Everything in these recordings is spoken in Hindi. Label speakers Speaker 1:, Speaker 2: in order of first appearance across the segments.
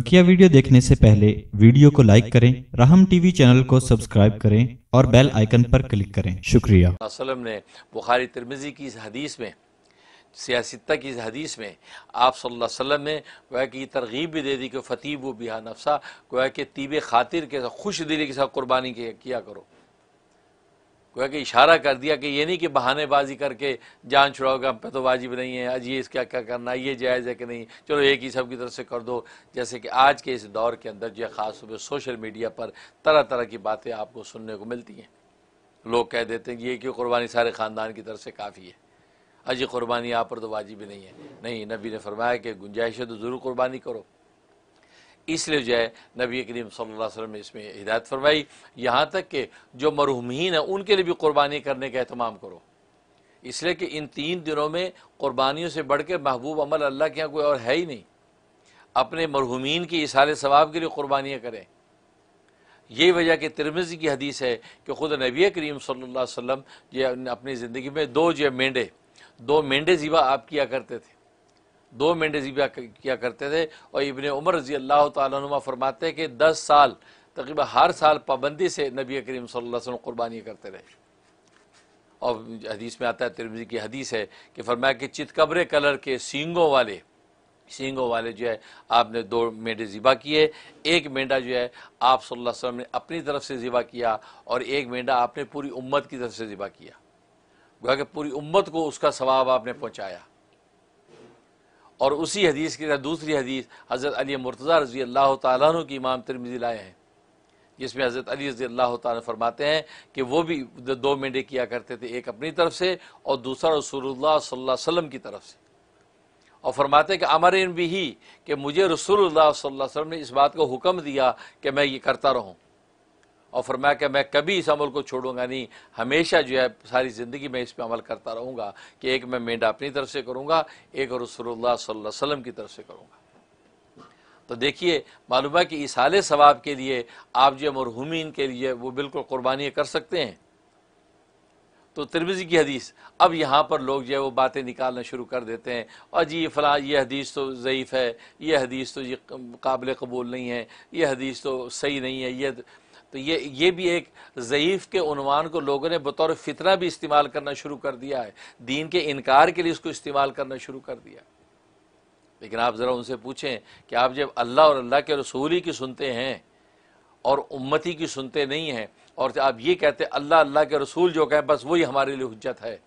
Speaker 1: बकिया वीडियो देखने से पहले वीडियो को लाइक करें रहम टीवी चैनल को सब्सक्राइब करें और बेल आइकन पर क्लिक करें शुक्रिया ने बुखारी तिरमिजी की इस हदीस में सियासता की इस हदीस में आप सल्लल्लाहु अलैहि वसल्लम ने गोया कि तरगीब भी दे दी कि फ़तीब व बिहा नफसा गोया कि तीब खातिर के साथ खुश दिली के साथ कुर्बानी किया करो गोया कि इशारा कर दिया कि ये नहीं कि बहानेबाजी करके जान छुड़ाओ का पे तो वाजिब नहीं है आज ये इसका क्या करना ये जायज़ है कि नहीं चलो एक ही सब की तरफ से कर दो जैसे कि आज के इस दौर के अंदर जो ख़ास तौर पर सोशल मीडिया पर तरह तरह की बातें आपको सुनने को मिलती हैं लोग कह देते हैं कि ये क्यों कुर्बानी सारे ख़ानदान की तरफ से काफ़ी है अजी कुर्बानी आप पर तो वाजिब नहीं है नहीं नबी ने फरमाया कि गुंजाइश है तो ज़रूर कुर्बानी करो इसलिए जो है नबी करीम सल्लल्लाहु अलैहि वसल्लम ने इसमें हिदायत फरमाई यहाँ तक कि जो मरहुमीन है उनके लिए भी कुर्बानी करने का अहतमाम करो इसलिए कि इन तीन दिनों में कुर्बानियों से बढ़ के महबूब अमल अल्लाह के यहाँ कोई और है ही नहीं अपने मरहुमीन की इशारे सवाब के लिए कुर्बानियाँ करें यही वजह कि तिरमिजी की हदीस है कि खुद नबी करीम सल्लल्लाहु अलैहि वसल्लम जो अपनी ज़िंदगी में दो जो मेंढे दो मेंढे ज़िबा आप किया करते थे दो मिनट जिबा किया करते थे और इबन उमर रजी अल्लाह तुमा फरमाते कि दस साल तकरीब हर साल पाबंदी से नबी करीम वसल्लम कुर्बानी करते रहे और हदीस में आता है तिरमजी की हदीस है कि फरमाया कि चितकबरे कलर के सींगों वाले सींगों वाले जो है आपने दो मेंढे ज़िबा किए एक मेंढा जो है आप सल्लल्लाहु अलैहि वसल्लम ने अपनी तरफ से ज़िबा किया और एक मेंढा आपने पूरी उम्मत की तरफ से ज़िबा किया गोया कि पूरी उम्मत को उसका सवाब आपने पहुँचाया और उसी हदीस के तरह दूसरी हदीस हज़रत अली मुर्तज़ा रज़ी अल्लाह तु की इमाम तिरमिज़ी लाए हैं जिसमें हज़रत अली रज़ी अल्लाह तु फरमाते हैं कि वो भी दो मेंढे किया करते थे एक अपनी तरफ से और दूसरा रसूलुल्लाह सल्लल्लाहु अलैहि वसल्लम की तरफ से और फरमाते हैं कि अमर इन भी ही कि मुझे रसूलुल्लाह सल्लल्लाहु अलैहि वसल्लम ने इस बात का हुक्म दिया कि मैं ये करता रहूँ और फरमाया कि मैं कभी इस अमल को छोड़ूंगा नहीं हमेशा जो है सारी ज़िंदगी में इस पर अमल करता रहूँगा कि एक मैं मेंढा अपनी तरफ से करूँगा एक रसोल्ला वसलम की तरफ से करूँगा तो देखिए मालूम है कि इस आले सवाब के लिए आप जो मरहूमिन के लिए वो बिल्कुल कुर्बानियाँ कर सकते हैं तो तिरमिजी की हदीस अब यहाँ पर लोग जो है वो बातें निकालना शुरू कर देते हैं और जी ये फला ये हदीस तो ज़यीफ़ है ये हदीस तो ये काबिल कबूल नहीं है ये हदीस तो सही नहीं है यह तो ये ये भी एक ज़यीफ़ के उनवान को लोगों ने बतौर फितना भी इस्तेमाल करना शुरू कर दिया है दीन के इनकार के लिए इसको इस्तेमाल करना शुरू कर दिया लेकिन आप ज़रा उनसे पूछें कि आप जब अल्लाह और अल्लाह के रसूल ही की सुनते हैं और उम्मती की सुनते नहीं हैं और आप ये कहते अल्लाह अल्लाह के रसूल जो कहें बस वही हमारे लिए हजत है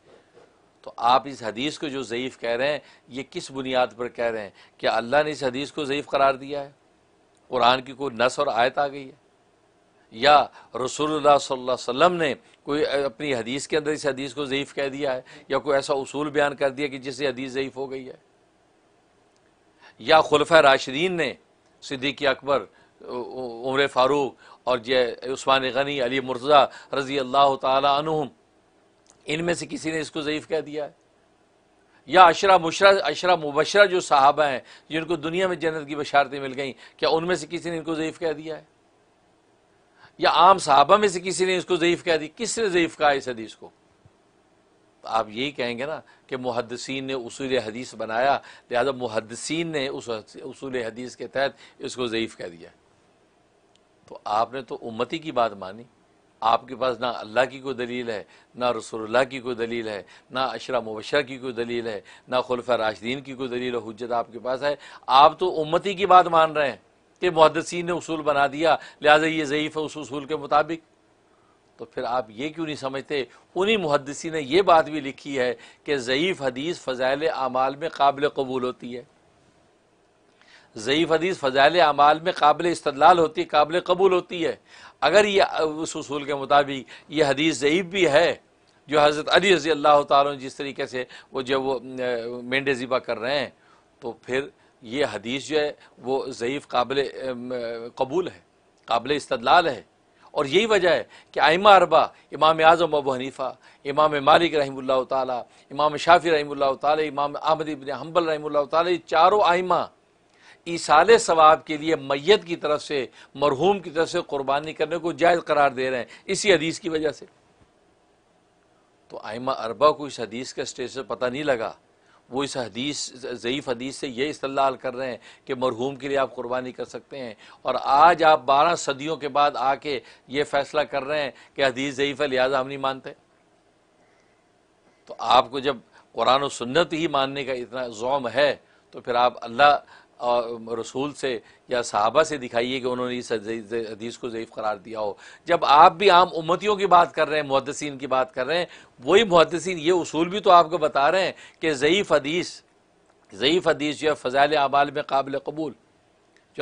Speaker 1: तो आप इस हदीस को जो ज़यीफ़ कह रहे हैं ये किस बुनियाद पर कह रहे हैं क्या अल्लाह ने इस हदीस को ज़यीफ़ करार दिया है कुरान की कोई नस और आयत आ गई है या रसूल सल्लल्लाहु ने कोई अपनी हदीस के अंदर इस हदीस को ज़यीफ़ कह दिया है या कोई ऐसा उसूल बयान कर दिया कि जिससे हदीस ज़यीफ़ हो गई है या खुलफ़ राशिदीन ने सिद्दीक अकबर उम्र फ़ारूक और जय उस्मान गनी अली मुर्जा रज़ी अल्लाह तुम इनमें से किसी ने इसको ज़यीफ़ कह दिया है या अशरा मुशरा अशरा मुबशरा जो साहबा हैं जिनको दुनिया में जन्नत की बशारतें मिल गई क्या उनमें से किसी ने इनको ज़यीफ़ कह दिया है या आम साहबा में से किसी ने इसको ज़यीफ़ कह दी किसने ज़यीफ़ कहा इस हदीस को तो आप यही कहेंगे ना कि मुहदसिन ने उसूल हदीस बनाया लिहाजा मुहदसिन ने उस उसूल हदीस के तहत इसको ज़यीफ़ कह दिया तो आपने तो उम्मती की बात मानी आपके पास ना अल्लाह की कोई दलील है ना रसोल्ला की कोई दलील है ना अशरा मुबशर की कोई दलील है ना खुलफा राशदीन की कोई दलील हजत आपके पास है आप तो उम्मती की बात मान रहे हैं कि मुहदसिन ने उसूल बना दिया लिहाजा ये ज़यीफ़ है उस उसूल के मुताबिक तो फिर आप ये क्यों नहीं समझते उन्हीं मुहदसी ने यह बात भी लिखी है कि ज़यीफ़ हदीस फ़जाइल अमाल में काबिल कबूल होती है ज़यीफ़ हदीस फ़जाइल अमाल में काबिल इस्तलाल होती है काबिल कबूल होती है अगर ये उस उसूल के मुताबिक ये हदीस ज़यीफ़ भी है जो हज़रत अली रज़ी अल्लाह तुम जिस तरीके से वो जब वो ज़िबा कर रहे हैं तो फिर ये हदीस जो है वो ज़यीफ़ काबिल कबूल है काबिल इस्तलाल है और यही वजह है कि आइमा अरबा इमाम आज़म अबू हनीफ़ा इमाम मालिक रहीम ताला इमाम शाफी रहीम ताला इमाम अहमद इबन हम्बल रहीम ताला चारों आइमा ईसाल सवाब के लिए मैत की तरफ से मरहूम की तरफ से क़ुरबानी करने को जायज़ करार दे रहे हैं इसी हदीस की वजह से तो आइमा अरबा को इस हदीस का स्टेटस पता नहीं लगा वो इस हदीस ज़यीफ़ हदीस से ये इस्तलाल कर रहे हैं कि मरहूम के लिए आप कुर्बानी कर सकते हैं और आज आप बारह सदियों के बाद आके ये फ़ैसला कर रहे हैं कि हदीस ज़यीफ़ है लिहाजा हम नहीं मानते तो आपको जब कुरान और सुन्नत ही मानने का इतना जोम है तो फिर आप अल्लाह रसूल से या साहबा से दिखाइए कि उन्होंने इस हदीस को ज़यीफ़ करार दिया हो जब आप भी आम उम्मतियों की बात कर रहे हैं मुहदसिन की बात कर रहे हैं वही मुहदसिन ये उसूल भी तो आपको बता रहे हैं कि ज़यीफ़ हदीस ज़यीफ़ हदीस जो है फ़जाल आबाल में काबिल कबूल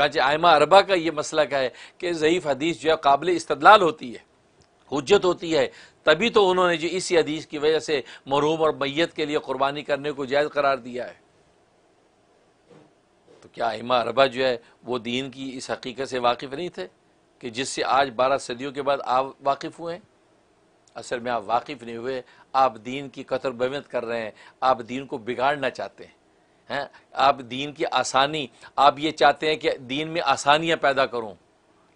Speaker 1: आज आयमा अरबा का ये मसला का है कि ज़यीफ़ हदीस जो है काबिल इस्तलाल होती है हजत होती है तभी तो उन्होंने जो इसी हदीस की वजह से मरूम और मैत के लिए कुर्बानी करने को जायज़ करार दिया है तो क्या इमा अरबा जो है वो दीन की इस हकीकत से वाकिफ़ नहीं थे कि जिससे आज बारह सदियों के बाद आप वाकिफ़ हुए हैं असल में आप वाकिफ़ नहीं हुए आप दीन की कतर बवत कर रहे हैं आप दीन को बिगाड़ना चाहते हैं हैं आप दीन की आसानी आप ये चाहते हैं कि दीन में आसानियाँ पैदा करूँ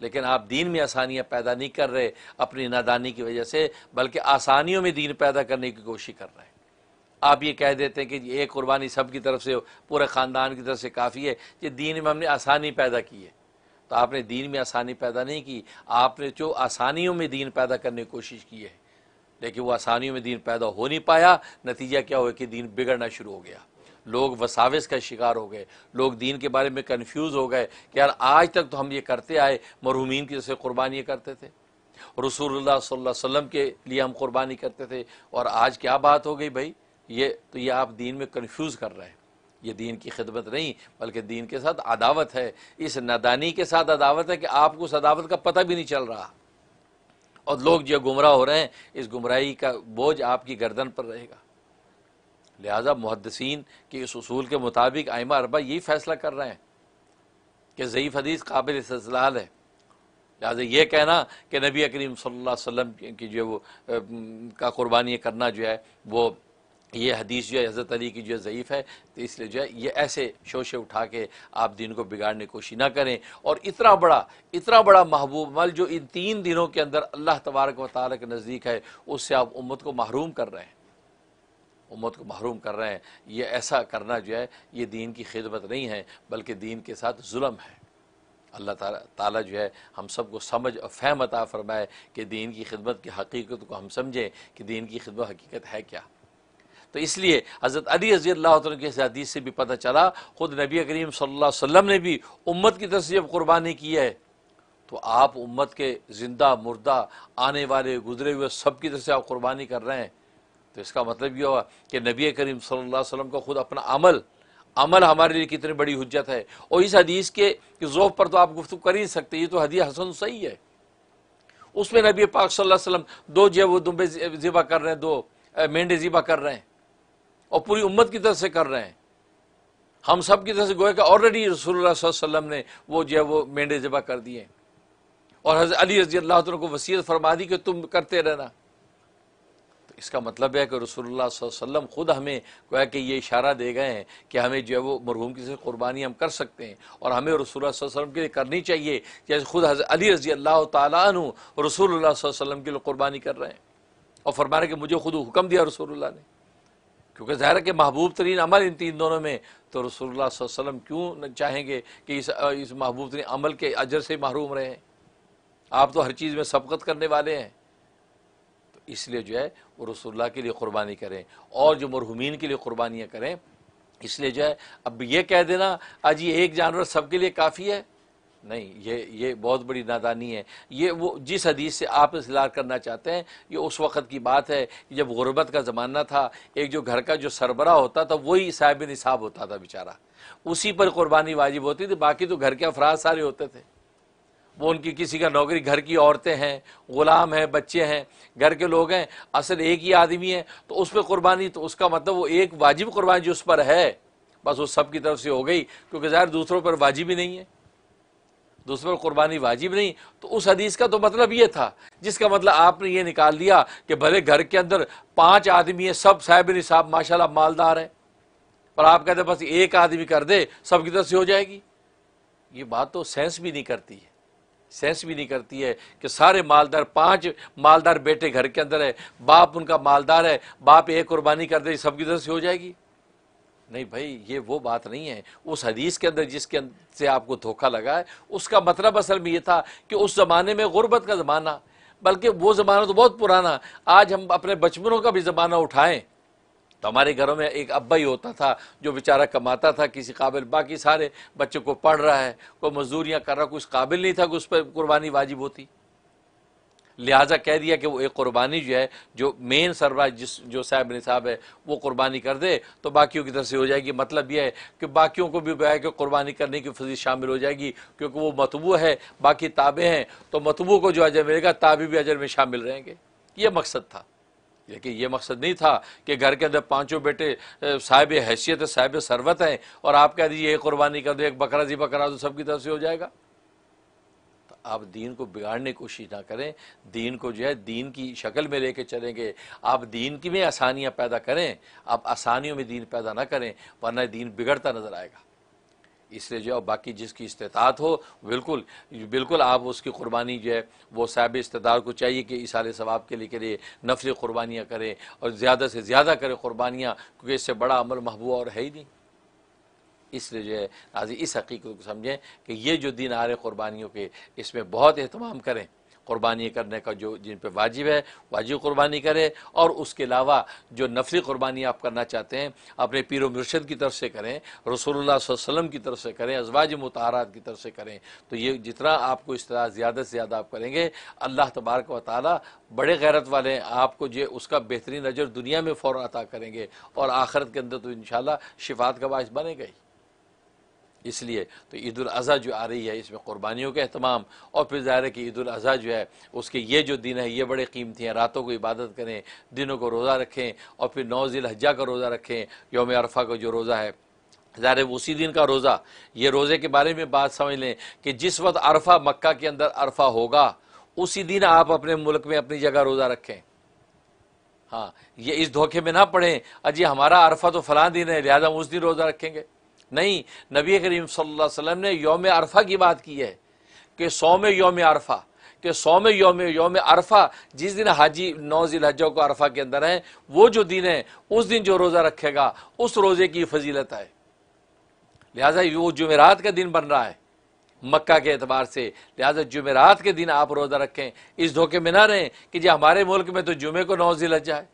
Speaker 1: लेकिन आप दीन में आसानियाँ पैदा नहीं कर रहे अपनी नादानी की वजह से बल्कि आसानियों में दीन पैदा करने की कोशिश कर रहे हैं आप ये कह देते हैं कि ये कुर्बानी सब की तरफ से पूरे ख़ानदान की तरफ से काफ़ी है ये दीन में हमने आसानी पैदा की है तो आपने दीन में आसानी पैदा नहीं की आपने जो आसानियों में दीन पैदा करने की कोशिश की है लेकिन वो आसानियों में दीन पैदा हो नहीं पाया नतीजा क्या हुआ कि दीन बिगड़ना शुरू हो गया लोग वसाविस का शिकार हो गए लोग दीन के बारे में कन्फ्यूज़ हो गए कि यार आज तक तो हम ये करते आए मरहूमिन की जैसे कुर्बानी करते थे रसूल सल्लल्लाहु अलैहि वसल्लम के लिए हम कुर्बानी करते थे और आज क्या बात हो गई भाई ये तो ये आप दीन में कन्फ्यूज़ कर रहे हैं ये दीन की खिदमत नहीं बल्कि दीन के साथ अदावत है इस नदानी के साथ अदावत है कि आपको उस अदावत का पता भी नहीं चल रहा और लोग जो गुमराह हो रहे हैं इस गुमराही का बोझ आपकी गर्दन पर रहेगा लिहाजा मुहदसिन के इस असूल के मुताबिक आयमा अरबा यही फ़ैसला कर रहे हैं कि ज़यीफ़ हदीस काबिल इस्लाल है लिहाजा ये कहना कि नबी करीम सल्लल्लाहु अलैहि वसल्लम की जो वो का क़ुरबानी करना जो है वो ये हदीस जो है हज़रत अली की जो है ज़यीफ़ है तो इसलिए जो है ये ऐसे शोशे उठा के आप दिन को बिगाड़ने की कोशिश ना करें और इतना बड़ा इतना बड़ा महबूब मल जो इन तीन दिनों के अंदर अल्लाह तबारक व ताल के नज़दीक है उससे आप उम्मत को महरूम कर रहे हैं उम्मत को महरूम कर रहे हैं ये ऐसा करना जो है ये दीन की खिदमत नहीं है बल्कि दीन के साथ म है अल्लाह ताला, ताला जो है हम सबको समझ और फहम अता फ़रमाए कि दीन की खिदमत की हकीकत को हम समझें कि दीन की खिदमत हकीकत है क्या तो इसलिए हज़रत अली रजी अल्लाह के हदीस से भी पता चला ख़ुद नबी करीम सल्लल्लाहु अलैहि वसल्लम ने भी उम्मत की तरफ से जब कुर्बानी की है तो आप उम्मत के ज़िंदा मुर्दा आने वाले गुजरे हुए सब की तरफ से आप कुर्बानी कर रहे हैं तो इसका मतलब ये हुआ कि नबी करीम सल्लल्लाहु अलैहि वसल्लम का खुद अपना अमल अमल हमारे लिए कितनी बड़ी हजत है और इस हदीस के ज़ोफ़ पर तो आप गुफ्तु कर ही सकते ये तो हदीस हसन सही है उसमें नबी पाक सल्लल्लाहु अलैहि वसल्लम दो जो वो दुम्बे ज़िबा कर रहे हैं दो मेंढे ज़िबा कर रहे हैं और पूरी उम्मत की तरफ से कर रहे हैं हम सब की तरफ से गोया का ऑलरेडी रसूलुल्लाह वसल्लम ने वो जो है वो मेंढे जबा कर दिए और हज़र अली रजी अल्लाह को वसीयत फरमा दी कि तुम करते रहना तो इसका मतलब है कि रसूलुल्लाह वसल्लम ख़ुद हमें गोया कि ये इशारा दे गए हैं कि हमें जो है वो मरहूम की से कुर्बानी हम कर सकते हैं और हमें रसूल वसल्लम के लिए करनी चाहिए जैसे खुद हज़र अली रजी अल्लाह तु रसूल वसल्लम के लिए कुर्बानी कर रहे हैं और फरमाने कि मुझे खुद हुक्म दिया रसूलुल्लाह ने क्योंकि ज़ाहिर है कि महबूब तरीन अमल इन तीन दोनों में तो रसोल्ला वसलम क्यों चाहेंगे कि इस इस महबूब तरीन अमल के अजर से महरूम रहें आप तो हर चीज़ में सबकत करने वाले हैं तो इसलिए जो है वो रसोल्ला के लिए क़ुरबानी करें और जो मरहुमीन के लिए क़ुरबानियाँ करें इसलिए जो है अब ये कह देना आज ये एक जानवर सब के लिए काफ़ी है नहीं ये ये बहुत बड़ी नादानी है ये वो जिस हदीस से आप इसलार करना चाहते हैं ये उस वक़्त की बात है कि जब गुरबत का ज़माना था एक जो घर का जो सरबरा होता था वही साहिब निसाब होता था बेचारा उसी पर कुर्बानी वाजिब होती थी बाकी तो घर के अफराज सारे होते थे वो उनकी किसी का नौकरी घर की औरतें हैं ग़ुलाम हैं बच्चे हैं घर के लोग हैं असल एक ही आदमी है तो उस पर कुर्बानी तो उसका मतलब वो एक वाजिब कुर्बानी जो उस पर है बस वो सब की तरफ से हो गई क्योंकि ज़ाहिर दूसरों पर वाजिब ही नहीं है दूसरे पर कुर्बानी वाजिब नहीं तो उस हदीस का तो मतलब ये था जिसका मतलब आपने ये निकाल लिया कि भले घर के अंदर पाँच आदमी है सब साहब निसाब माशाल्लाह मालदार है पर आप कहते बस एक आदमी कर दे सब की तरफ से हो जाएगी ये बात तो सेंस भी नहीं करती है सेंस भी नहीं करती है कि सारे मालदार पांच मालदार बेटे घर के अंदर है बाप उनका मालदार है बाप एक कुर्बानी कर दे सब की तरफ से हो जाएगी नहीं भाई ये वो बात नहीं है उस हदीस के अंदर जिसके अंदर से आपको धोखा लगा है उसका मतलब असल में ये था कि उस ज़माने में गुर्बत का ज़माना बल्कि वो ज़माना तो बहुत पुराना आज हम अपने बचपनों का भी ज़माना उठाएं तो हमारे घरों में एक अब्बा ही होता था जो बेचारा कमाता था किसी काबिल बाकी सारे बच्चों को पढ़ रहा है कोई मजदूरियाँ कर रहा कोई काबिल नहीं था कि उस पर कुर्बानी वाजिब होती लिहाजा कह दिया कि वो एक कुर्बानी जो है जो मेन सरबराज जिस जो साहब निसाब है वो कुर्बानी कर दे तो बाकियों की से हो जाएगी मतलब यह है कि बाकियों को भी बया कि कुर्बानी करने की फजी शामिल हो जाएगी क्योंकि वो मतबू है बाकी ताबे हैं तो मतबू को जो अजर मिलेगा ताबे भी अजर में शामिल रहेंगे ये मकसद था लेकिन ये मकसद नहीं था कि घर के अंदर पांचों बेटे साहिब हैसियत साहब सरवत हैं और आप कह दीजिए एक कुर्बानी कर दो एक बकरा जी बकरा दो सबकी तरफ से हो जाएगा आप दीन को बिगाड़ने की कोशिश ना करें दीन को जो है दीन की शक्ल में लेके चलेंगे आप दीन की में आसानियाँ पैदा करें आप आसानियों में दीन पैदा ना करें वरना दीन बिगड़ता नज़र आएगा इसलिए जो है बाकी जिसकी इस्तात हो बिल्कुल बिल्कुल आप उसकी क़ुरबानी जो है वो साहब इस्तार को चाहिए कि इसार सवाब के लिए के लिए कुर्बानियाँ करें और ज़्यादा से ज़्यादा करें क़ुरबानियाँ क्योंकि इससे बड़ा अमल महबूब और है ही नहीं इसलिए जो है नाजी इस हकीकत को समझें कि ये जो दिन आ रहे क़ुरबानियों के इसमें बहुत अहतमाम करें क़ुरबानी करने का जो जिन पर वाजिब है वाजिब क़ुरबानी करें और उसके अलावा जो नफली क़ुरबानी आप करना चाहते हैं अपने पीर मुर्शद की तरफ से करें रसोल्ला वसलम की तरफ से करें अजवाज मुतारात की तरफ से करें तो ये जितना आपको इस तरह ज़्यादा से ज़्यादा आप करेंगे अल्लाह तबारक व ताली बड़े गैरत वाले हैं आपको जो उसका बेहतरीन अजर दुनिया में फ़ौर अता करेंगे और आखरत के अंदर तो इन शिफात का बायस बनेगा ही इसलिए तो ईद अज़ी जो आ रही है इसमें क़ुरबानियों का अहतमाम और फिर ज़ाहिर है कि ईद अज़ी जो है उसके ये जो दिन है ये बड़े कीमती हैं रातों को इबादत करें दिनों को रोज़ा रखें और फिर नौ हज्जा का रोज़ा रखें योम अरफा का जो रोज़ा है ज़ाहिर उसी दिन का रोज़ा ये रोज़े के बारे में बात समझ लें कि जिस वक्त अरफा मक्का के अंदर अरफा होगा उसी दिन आप अपने मुल्क में अपनी जगह रोज़ा रखें हाँ ये इस धोखे में ना पड़ें अजी हमारा अरफा तो फ़लाँ दिन है लिहाजा हम उस दिन रोज़ा रखेंगे नहीं नबी करीम सल्लम ने योम अरफा की बात की है कि सोम योम अरफा कि सोम योम योम अरफा जिस दिन हाजी नौ जिलहजा को अरफा के अंदर है वो जो दिन है उस दिन जो रोज़ा रखेगा उस रोज़े की फजीलत है लिहाजा वो जुमेरात का दिन बन रहा है मक्का के अतबार से लिहाजा जुमेरात के दिन आप रोज़ा रखें इस धोखे में ना रहें कि जी हमारे मुल्क में तो जुमे को नौ जिलहजा है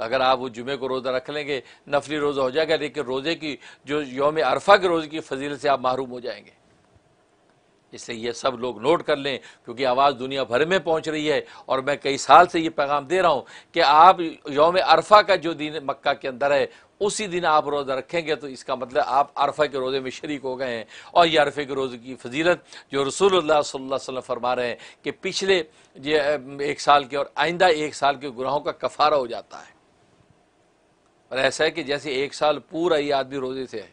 Speaker 1: तो अगर आप वो जुमे को रोज़ा रख लेंगे नफली रोज़ा हो जाएगा लेकिन रोज़े की जो योम अरफा के रोज़े की फजील से आप महरूम हो जाएंगे इसलिए ये सब लोग नोट कर लें क्योंकि आवाज़ दुनिया भर में पहुंच रही है और मैं कई साल से ये पैगाम दे रहा हूं कि आप योम अरफा का जो दिन मक्का के अंदर है उसी दिन आप रोज़ा रखेंगे तो इसका मतलब आप अरफा के रोज़े में शरीक हो गए हैं और ये अरफे के रोज़े की फजीलत जो रसूल वसल्लम फरमा रहे हैं कि पिछले एक साल के और आइंदा एक साल के गुनाहों का कफारा हो जाता है और ऐसा है कि जैसे एक साल पूरा ये आदमी रोज़े से है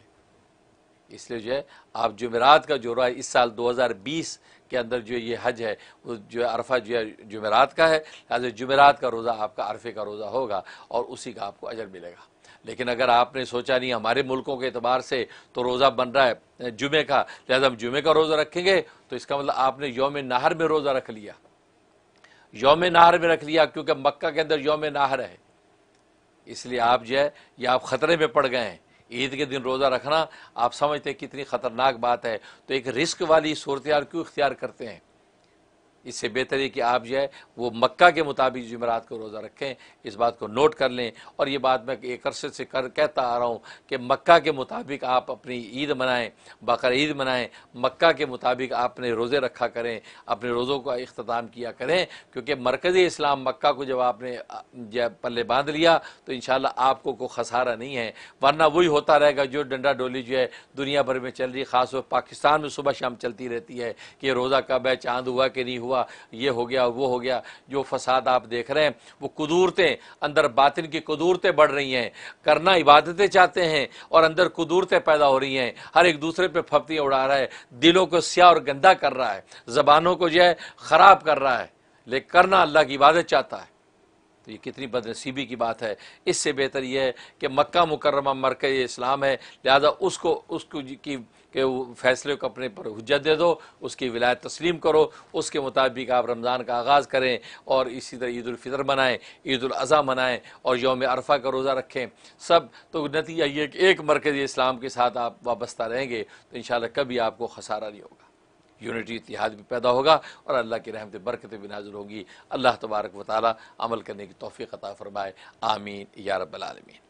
Speaker 1: इसलिए जो है आप जुमेरात का जो रहा है इस साल 2020 के अंदर जो ये हज है वो जो है अरफा जो है जुमेरात का है लिहाजा जुमेरात का रोज़ा आपका अरफे का रोज़ा होगा और उसी का आपको अजर मिलेगा लेकिन अगर आपने सोचा नहीं हमारे मुल्कों के अतबार से तो रोज़ा बन रहा है जुमे का लिहाजा हम जुमे का रोज़ा रखेंगे तो इसका मतलब आपने योम नाहर में रोज़ा रख लिया योम नाहर में रख लिया क्योंकि मक्का के अंदर योम नाहर है इसलिए आप जो है ये आप ख़तरे में पड़ गए हैं ईद के दिन रोज़ा रखना आप समझते हैं कितनी ख़तरनाक बात है तो एक रिस्क वाली सूरत क्यों इख्तियार करते हैं इससे बेहतर है कि आप जो है वो मक्का के मुताबिक जुमेरात को रोज़ा रखें इस बात को नोट कर लें और ये बात मैं एक अरसे से कर कहता आ रहा हूँ कि मक्का के मुताबिक आप अपनी ईद मनाएं बकर ईद मनाएं मक्का के मुताबिक आप अपने रोज़े रखा करें अपने रोज़ों का अख्ताम किया करें क्योंकि मरकज़ी इस्लाम मक्का को जब आपने जब पल्ले बांध लिया तो इन आपको कोई खसारा नहीं है वरना वही होता रहेगा जो डंडा डोली जो है दुनिया भर में चल रही खासतौर पाकिस्तान में सुबह शाम चलती रहती है कि रोज़ा कब है चाँद हुआ कि नहीं हुआ हुआ ये हो गया वो हो गया जो फसाद आप देख रहे हैं वो कुदूरतें अंदर बातिन की कुदूरतें बढ़ रही हैं करना इबादतें चाहते हैं और अंदर कुदूरतें पैदा हो रही हैं हर एक दूसरे पर फपतियाँ उड़ा रहा है दिलों को स्या और गंदा कर रहा है ज़बानों को जो है ख़राब कर रहा है लेकिन करना अल्लाह की इबादत चाहता है तो ये कितनी बदनसीबी की बात है इससे बेहतर यह है कि मक्का मुकरमा मरकज इस्लाम है लिहाजा उसको उसको की के फैसले को अपने पर हजत दे दो उसकी विलायत तस्लीम करो उसके मुताबिक आप रमज़ान का आगाज़ करें और इसी तरह ईदालफ़ितर मनाएँ ईदाजी मनाएँ और योम अरफा का रोज़ा रखें सब तो नतीजा ये कि एक मरकज़ इस्लाम के साथ आप वाबस्ता रहेंगे तो इन कभी आपको खसारा नहीं होगा यूनिटी इतिहाद भी पैदा होगा और अल्लाह की रहमत बरकत भी नाजुल होगी अल्लाह तबारक वाली अमल करने की तोफ़ी अता फ़रमाए आमीन या रबालमीन